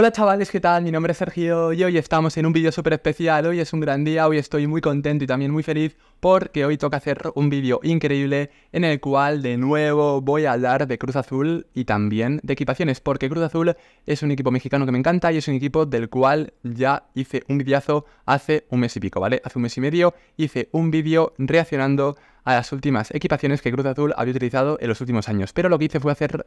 Hola chavales, ¿qué tal? Mi nombre es Sergio y hoy estamos en un vídeo súper especial. Hoy es un gran día, hoy estoy muy contento y también muy feliz porque hoy toca hacer un vídeo increíble en el cual de nuevo voy a hablar de Cruz Azul y también de equipaciones porque Cruz Azul es un equipo mexicano que me encanta y es un equipo del cual ya hice un videazo hace un mes y pico, ¿vale? Hace un mes y medio hice un vídeo reaccionando a las últimas equipaciones que Cruz Azul había utilizado en los últimos años, pero lo que hice fue hacer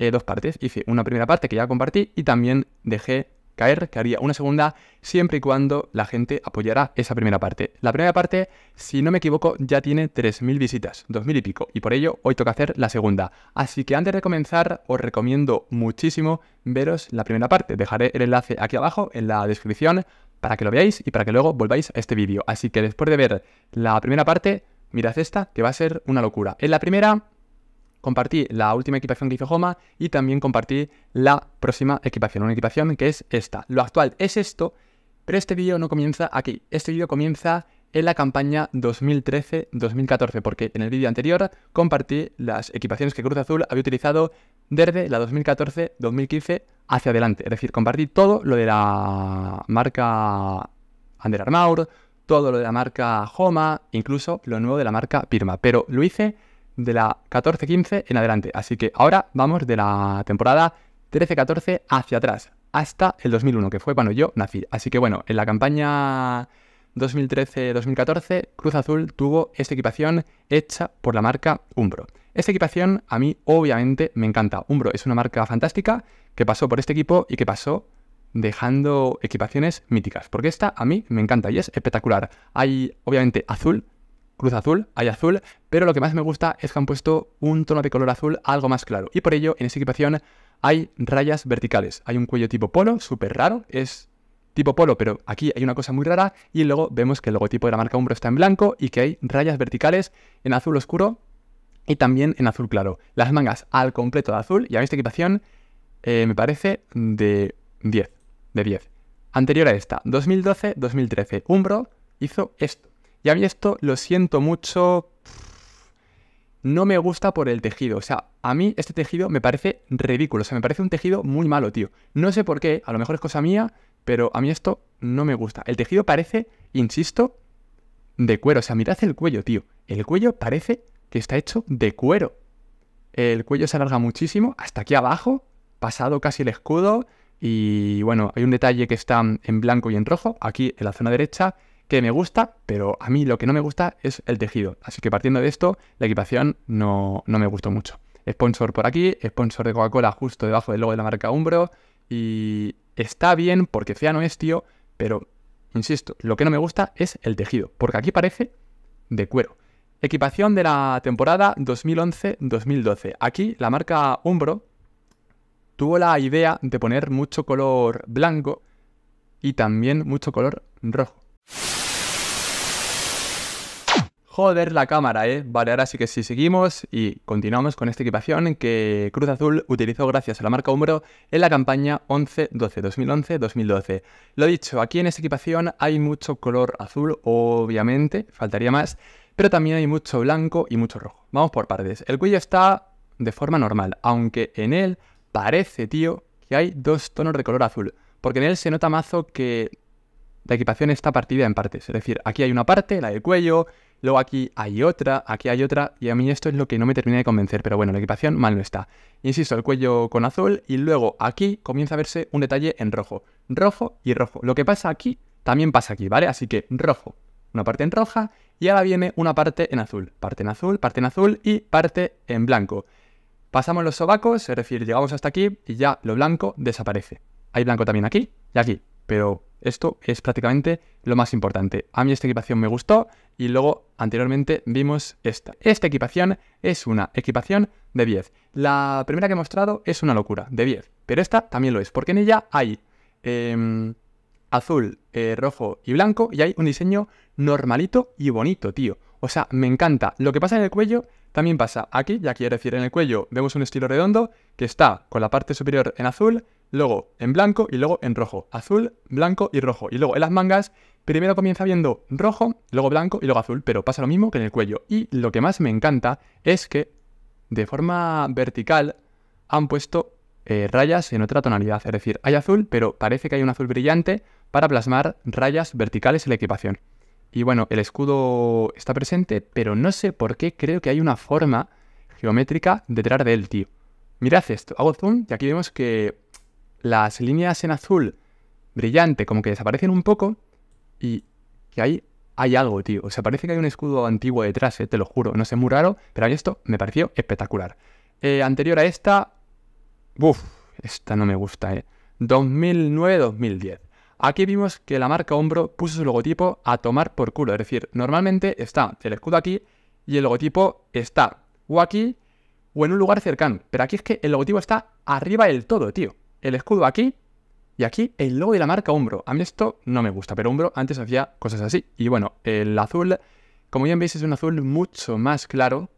eh, dos partes. Hice una primera parte que ya compartí y también dejé caer que haría una segunda siempre y cuando la gente apoyara esa primera parte. La primera parte, si no me equivoco, ya tiene 3.000 visitas, 2.000 y pico, y por ello hoy toca hacer la segunda. Así que antes de comenzar, os recomiendo muchísimo veros la primera parte. Dejaré el enlace aquí abajo en la descripción para que lo veáis y para que luego volváis a este vídeo. Así que después de ver la primera parte, mirad esta, que va a ser una locura. En la primera compartí la última equipación que hizo Homa y también compartí la próxima equipación, una equipación que es esta. Lo actual es esto, pero este vídeo no comienza aquí, este vídeo comienza en la campaña 2013-2014, porque en el vídeo anterior compartí las equipaciones que Cruz Azul había utilizado desde la 2014-2015 hacia adelante. Es decir, compartí todo lo de la marca Under Armour, todo lo de la marca Homa, incluso lo nuevo de la marca Pirma, pero lo hice de la 14-15 en adelante. Así que ahora vamos de la temporada 13-14 hacia atrás, hasta el 2001, que fue cuando yo nací. Así que bueno, en la campaña 2013-2014, Cruz Azul tuvo esta equipación hecha por la marca Umbro. Esta equipación a mí obviamente me encanta. Umbro es una marca fantástica que pasó por este equipo y que pasó dejando equipaciones míticas, porque esta a mí me encanta y es espectacular. Hay obviamente azul, cruz azul, hay azul, pero lo que más me gusta es que han puesto un tono de color azul algo más claro. Y por ello, en esta equipación hay rayas verticales. Hay un cuello tipo polo, súper raro, es tipo polo, pero aquí hay una cosa muy rara. Y luego vemos que el logotipo de la marca Umbro está en blanco y que hay rayas verticales en azul oscuro y también en azul claro. Las mangas al completo de azul, y a esta equipación eh, me parece de 10, de 10. Anterior a esta, 2012-2013, Umbro hizo esto. Y a mí esto lo siento mucho. No me gusta por el tejido. O sea, a mí este tejido me parece ridículo. O sea, me parece un tejido muy malo, tío. No sé por qué, a lo mejor es cosa mía, pero a mí esto no me gusta. El tejido parece, insisto, de cuero. O sea, mirad el cuello, tío. El cuello parece que está hecho de cuero. El cuello se alarga muchísimo, hasta aquí abajo, pasado casi el escudo. Y bueno, hay un detalle que está en blanco y en rojo, aquí en la zona derecha, que me gusta, pero a mí lo que no me gusta es el tejido. Así que partiendo de esto, la equipación no, me gustó mucho. Sponsor por aquí, sponsor de Coca-Cola justo debajo del logo de la marca Umbro. Y está bien porque fea es, tío, pero insisto, lo que no me gusta es el tejido, porque aquí parece de cuero. Equipación de la temporada 2011-2012. Aquí la marca Umbro tuvo la idea de poner mucho color blanco y también mucho color rojo. Joder, la cámara, ¿eh? Vale, ahora sí que sí, seguimos y continuamos con esta equipación que Cruz Azul utilizó gracias a la marca Umbro en la campaña 11-12, 2011-2012. Lo dicho, aquí en esta equipación hay mucho color azul, obviamente, faltaría más, pero también hay mucho blanco y mucho rojo. Vamos por partes. El cuello está de forma normal, aunque en él parece, tío, que hay dos tonos de color azul, porque en él se nota mazo que la equipación está partida en partes, es decir, aquí hay una parte, la del cuello, Luego aquí hay otra, aquí hay otra, y a mí esto es lo que no me termina de convencer, pero bueno, la equipación mal no está. Insisto, el cuello con azul, y luego aquí comienza a verse un detalle en rojo. Rojo y rojo. Lo que pasa aquí, también pasa aquí, ¿vale? Así que rojo, una parte en roja, y ahora viene una parte en azul. Parte en azul, parte en azul y parte en blanco. Pasamos los sobacos, es decir, llegamos hasta aquí y ya lo blanco desaparece. Hay blanco también aquí y aquí pero esto es prácticamente lo más importante. A mí esta equipación me gustó y luego anteriormente vimos esta. Esta equipación es una equipación de 10. La primera que he mostrado es una locura, de 10. Pero esta también lo es, porque en ella hay em, azul, eh, rojo y blanco y hay un diseño normalito y bonito, tío. O sea, me encanta. Lo que pasa en el cuello también pasa aquí, ya quiero decir, en el cuello vemos un estilo redondo que está con la parte superior en azul luego en blanco y luego en rojo. Azul, blanco y rojo. Y luego en las mangas, primero comienza viendo rojo, luego blanco y luego azul, pero pasa lo mismo que en el cuello. Y lo que más me encanta es que de forma vertical han puesto eh, rayas en otra tonalidad. Es decir, hay azul, pero parece que hay un azul brillante para plasmar rayas verticales en la equipación. Y bueno, el escudo está presente, pero no sé por qué creo que hay una forma geométrica detrás de él, tío. Mirad esto, hago zoom y aquí vemos que las líneas en azul brillante como que desaparecen un poco y que ahí hay algo, tío. O sea, parece que hay un escudo antiguo detrás, eh, te lo juro. No sé, muy raro, pero esto me pareció espectacular. Eh, anterior a esta... Uf, esta no me gusta, eh. 2009-2010. Aquí vimos que la marca Hombro puso su logotipo a tomar por culo. Es decir, normalmente está el escudo aquí y el logotipo está o aquí o en un lugar cercano. Pero aquí es que el logotipo está arriba del todo, tío el escudo aquí y aquí el logo de la marca Umbro. A mí esto no me gusta, pero Umbro antes hacía cosas así. Y bueno, el azul, como bien veis, es un azul mucho más claro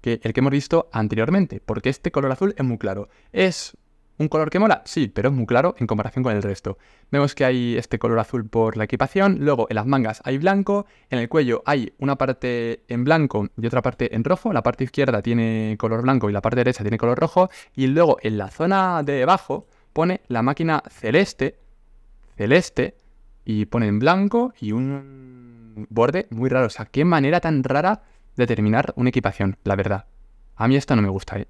que el que hemos visto anteriormente, porque este color azul es muy claro. Es ¿Un color que mola? Sí, pero es muy claro en comparación con el resto. Vemos que hay este color azul por la equipación, luego en las mangas hay blanco, en el cuello hay una parte en blanco y otra parte en rojo, la parte izquierda tiene color blanco y la parte derecha tiene color rojo, y luego en la zona de abajo pone la máquina celeste, celeste, y pone en blanco y un borde muy raro. O sea, qué manera tan rara de terminar una equipación, la verdad. A mí esto no me gusta, ¿eh?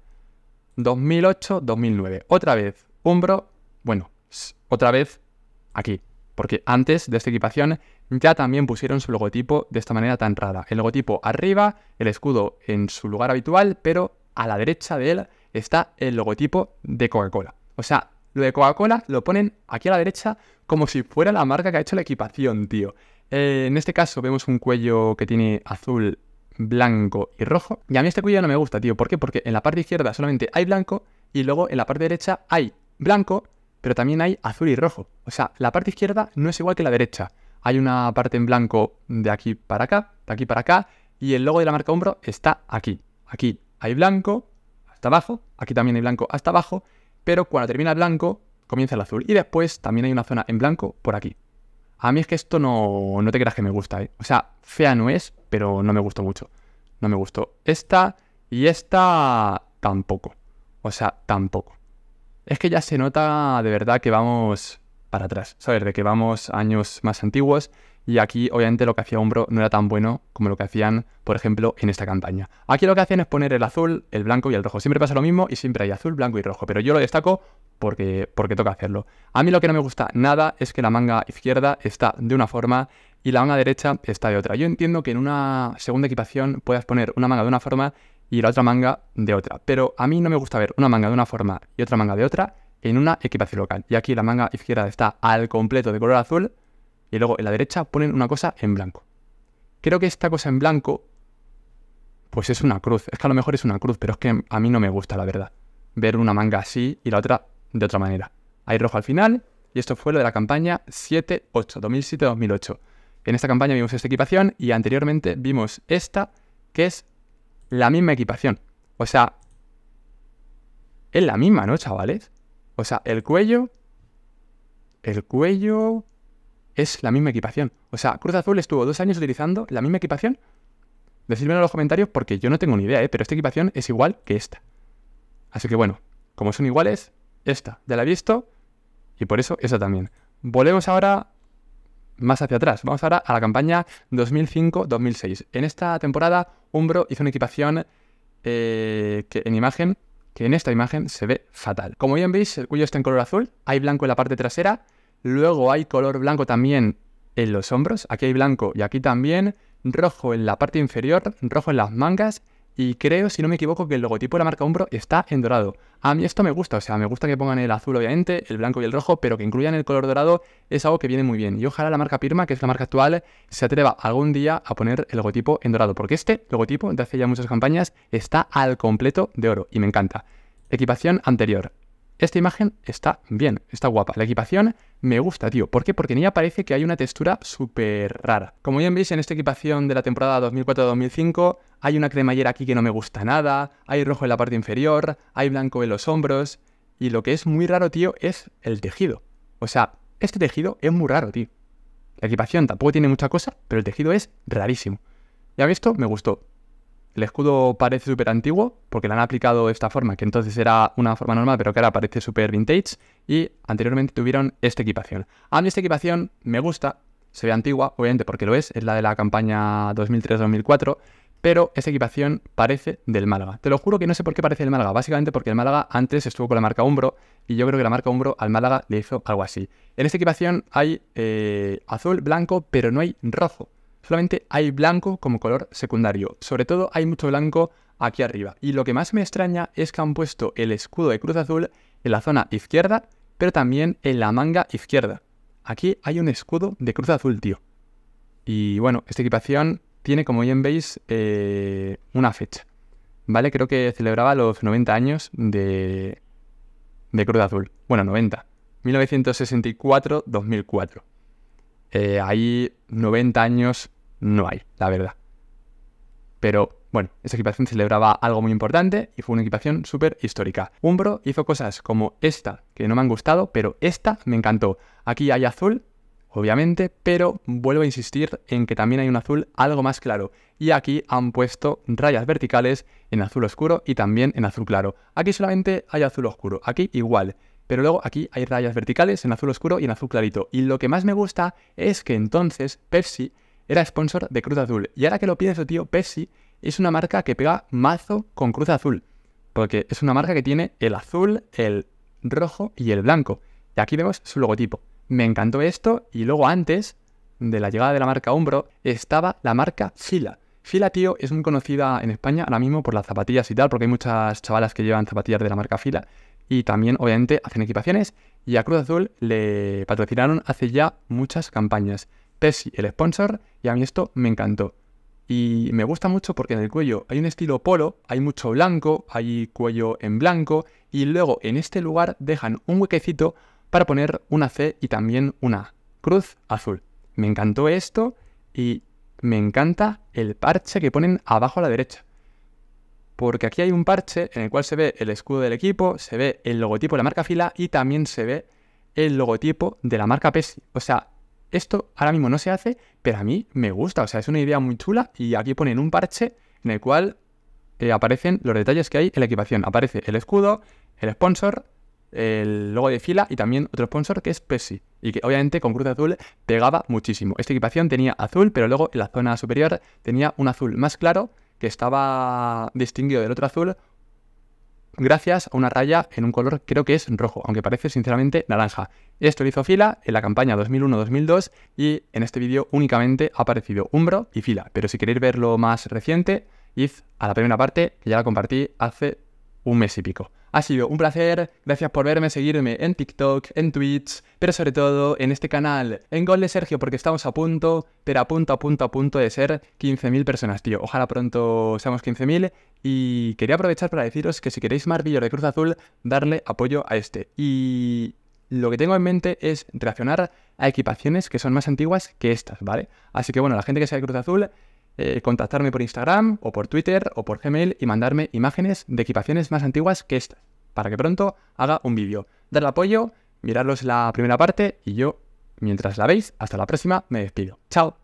2008-2009. Otra vez, Umbro, bueno, otra vez aquí, porque antes de esta equipación ya también pusieron su logotipo de esta manera tan rara. El logotipo arriba, el escudo en su lugar habitual, pero a la derecha de él está el logotipo de Coca-Cola. O sea, lo de Coca-Cola lo ponen aquí a la derecha como si fuera la marca que ha hecho la equipación, tío. Eh, en este caso vemos un cuello que tiene azul blanco y rojo. Y a mí este cuello no me gusta, tío. ¿Por qué? Porque en la parte izquierda solamente hay blanco y luego en la parte derecha hay blanco, pero también hay azul y rojo. O sea, la parte izquierda no es igual que la derecha. Hay una parte en blanco de aquí para acá, de aquí para acá, y el logo de la marca hombro está aquí. Aquí hay blanco hasta abajo, aquí también hay blanco hasta abajo, pero cuando termina el blanco comienza el azul. Y después también hay una zona en blanco por aquí. A mí es que esto no, no te creas que me gusta, ¿eh? O sea, fea no es, pero no me gustó mucho. No me gustó. Esta y esta tampoco. O sea, tampoco. Es que ya se nota de verdad que vamos para atrás, ¿sabes? De que vamos años más antiguos y aquí, obviamente, lo que hacía Umbro no era tan bueno como lo que hacían, por ejemplo, en esta campaña. Aquí lo que hacían es poner el azul, el blanco y el rojo. Siempre pasa lo mismo y siempre hay azul, blanco y rojo. Pero yo lo destaco porque, porque toca hacerlo. A mí lo que no me gusta nada es que la manga izquierda está de una forma y la manga derecha está de otra. Yo entiendo que en una segunda equipación puedas poner una manga de una forma y la otra manga de otra. Pero a mí no me gusta ver una manga de una forma y otra manga de otra en una equipación local. Y aquí la manga izquierda está al completo de color azul y luego en la derecha ponen una cosa en blanco. Creo que esta cosa en blanco, pues es una cruz. Es que a lo mejor es una cruz, pero es que a mí no me gusta, la verdad. Ver una manga así y la otra de otra manera. Hay rojo al final, y esto fue lo de la campaña 7-8, 2007-2008. En esta campaña vimos esta equipación y anteriormente vimos esta, que es la misma equipación. O sea, es la misma, ¿no, chavales? O sea, el cuello... El cuello es la misma equipación. O sea, Cruz Azul estuvo dos años utilizando la misma equipación. Decídmelo en los comentarios porque yo no tengo ni idea, ¿eh? pero esta equipación es igual que esta. Así que bueno, como son iguales, esta ya la he visto y por eso esa también. Volvemos ahora más hacia atrás. Vamos ahora a la campaña 2005-2006. En esta temporada, Umbro hizo una equipación eh, que en imagen, que en esta imagen se ve fatal. Como bien veis, el cuello está en color azul, hay blanco en la parte trasera Luego hay color blanco también en los hombros. Aquí hay blanco y aquí también. Rojo en la parte inferior, rojo en las mangas. Y creo, si no me equivoco, que el logotipo de la marca Umbro está en dorado. A mí esto me gusta, o sea, me gusta que pongan el azul obviamente, el blanco y el rojo, pero que incluyan el color dorado es algo que viene muy bien. Y ojalá la marca Pirma, que es la marca actual, se atreva algún día a poner el logotipo en dorado, porque este logotipo de hace ya muchas campañas está al completo de oro y me encanta. Equipación anterior, esta imagen está bien, está guapa. La equipación me gusta, tío. ¿Por qué? Porque en ella parece que hay una textura súper rara. Como bien veis, en esta equipación de la temporada 2004-2005 hay una cremallera aquí que no me gusta nada, hay rojo en la parte inferior, hay blanco en los hombros... Y lo que es muy raro, tío, es el tejido. O sea, este tejido es muy raro, tío. La equipación tampoco tiene mucha cosa, pero el tejido es rarísimo. Ya visto, me gustó. El escudo parece súper antiguo porque la han aplicado esta forma, que entonces era una forma normal, pero que ahora parece súper vintage. Y anteriormente tuvieron esta equipación. A mí esta equipación me gusta, se ve antigua, obviamente porque lo es, es la de la campaña 2003-2004. Pero esta equipación parece del Málaga. Te lo juro que no sé por qué parece del Málaga. Básicamente porque el Málaga antes estuvo con la marca Umbro y yo creo que la marca Umbro al Málaga le hizo algo así. En esta equipación hay eh, azul, blanco, pero no hay rojo solamente hay blanco como color secundario. Sobre todo hay mucho blanco aquí arriba. Y lo que más me extraña es que han puesto el escudo de Cruz Azul en la zona izquierda, pero también en la manga izquierda. Aquí hay un escudo de Cruz Azul, tío. Y bueno, esta equipación tiene, como bien veis, eh, una fecha. ¿Vale? Creo que celebraba los 90 años de, de Cruz Azul. Bueno, 90. 1964-2004. Eh, ahí 90 años no hay, la verdad. Pero bueno, esta equipación celebraba algo muy importante y fue una equipación súper histórica. Umbro hizo cosas como esta, que no me han gustado, pero esta me encantó. Aquí hay azul, obviamente, pero vuelvo a insistir en que también hay un azul algo más claro. Y aquí han puesto rayas verticales en azul oscuro y también en azul claro. Aquí solamente hay azul oscuro, aquí igual pero luego aquí hay rayas verticales en azul oscuro y en azul clarito. Y lo que más me gusta es que entonces Pepsi era sponsor de Cruz Azul. Y ahora que lo pienso, tío, Pepsi es una marca que pega mazo con Cruz Azul. Porque es una marca que tiene el azul, el rojo y el blanco. Y aquí vemos su logotipo. Me encantó esto y luego antes de la llegada de la marca Umbro estaba la marca Fila. Fila, tío, es muy conocida en España ahora mismo por las zapatillas y tal, porque hay muchas chavalas que llevan zapatillas de la marca Fila. Y también, obviamente, hacen equipaciones. Y a Cruz Azul le patrocinaron hace ya muchas campañas. Pepsi, el sponsor, y a mí esto me encantó. Y me gusta mucho porque en el cuello hay un estilo polo, hay mucho blanco, hay cuello en blanco, y luego en este lugar dejan un huequecito para poner una C y también una cruz azul. Me encantó esto y me encanta el parche que ponen abajo a la derecha porque aquí hay un parche en el cual se ve el escudo del equipo, se ve el logotipo de la marca Fila y también se ve el logotipo de la marca Pepsi. O sea, esto ahora mismo no se hace, pero a mí me gusta, o sea, es una idea muy chula y aquí ponen un parche en el cual eh, aparecen los detalles que hay en la equipación. Aparece el escudo, el sponsor, el logo de fila y también otro sponsor que es PESI. Y que obviamente con Cruz Azul pegaba muchísimo. Esta equipación tenía azul, pero luego en la zona superior tenía un azul más claro que estaba distinguido del otro azul gracias a una raya en un color creo que es rojo, aunque parece sinceramente naranja. Esto lo hizo Fila en la campaña 2001-2002 y en este vídeo únicamente ha aparecido Umbro y Fila, pero si queréis verlo más reciente, id a la primera parte que ya la compartí hace un mes y pico. Ha sido un placer, gracias por verme, seguirme en TikTok, en Twitch, pero sobre todo en este canal, en Gol de Sergio, porque estamos a punto, pero a punto, a punto, a punto de ser 15.000 personas, tío. Ojalá pronto seamos 15.000 y quería aprovechar para deciros que si queréis más vídeos de Cruz Azul, darle apoyo a este. Y lo que tengo en mente es reaccionar a equipaciones que son más antiguas que estas, ¿vale? Así que bueno, la gente que sea de Cruz Azul eh, contactarme por Instagram o por Twitter o por Gmail y mandarme imágenes de equipaciones más antiguas que esta para que pronto haga un vídeo. Darle apoyo, mirarlos la primera parte y yo, mientras la veis, hasta la próxima, me despido. ¡Chao!